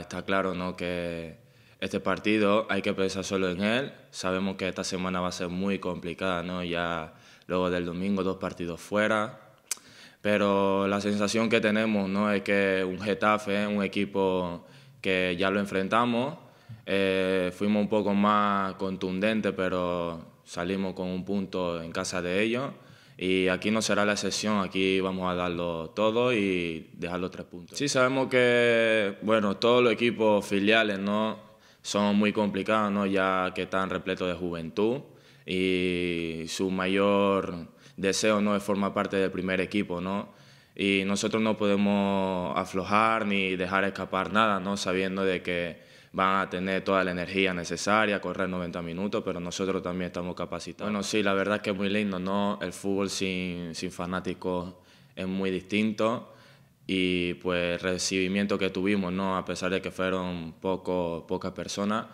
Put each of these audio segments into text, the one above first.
Está claro que este partido hay que pensar solo en él. Sabemos que esta semana va a ser muy complicada, ya luego del domingo dos partidos fuera. Pero la sensación que tenemos es que un Getafe, ¿eh? un equipo que ya lo enfrentamos, eh, fuimos un poco más contundentes, pero salimos con un punto en casa de ellos. Y aquí no será la sesión aquí vamos a darlo todo y dejar los tres puntos. Sí, sabemos que, bueno, todos los equipos filiales, ¿no? Son muy complicados, ¿no? Ya que están repletos de juventud y su mayor deseo, ¿no? Es formar parte del primer equipo, ¿no? Y nosotros no podemos aflojar ni dejar escapar nada, ¿no? Sabiendo de que van a tener toda la energía necesaria, correr 90 minutos, pero nosotros también estamos capacitados. Bueno, sí, la verdad que es muy lindo, ¿no? El fútbol sin, sin fanáticos es muy distinto y pues el recibimiento que tuvimos, ¿no? A pesar de que fueron poco, pocas personas,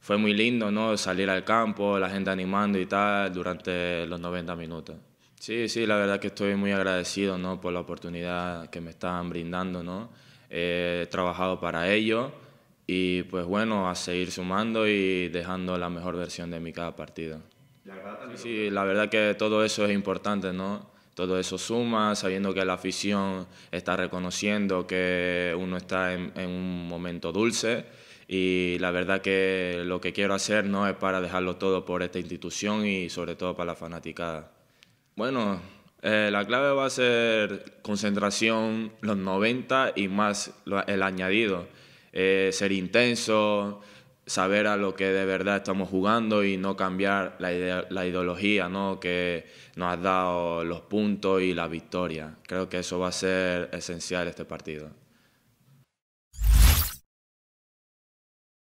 fue muy lindo, ¿no? Salir al campo, la gente animando y tal durante los 90 minutos. Sí, sí, la verdad que estoy muy agradecido, ¿no? Por la oportunidad que me están brindando, ¿no? he trabajado para ello y pues bueno, a seguir sumando y dejando la mejor versión de mi cada partido. Sí, sí, la verdad que todo eso es importante, ¿no? Todo eso suma, sabiendo que la afición está reconociendo que uno está en, un momento dulce y la verdad que lo que quiero hacer no es para dejarlo todo por esta institución y sobre todo para la fanaticada. Bueno, eh, la clave va a ser concentración los 90 y más el añadido eh, ser intenso, saber a lo que de verdad estamos jugando y no cambiar la, la ideología ¿no? que nos ha dado los puntos y la victoria. Creo que eso va a ser esencial este partido.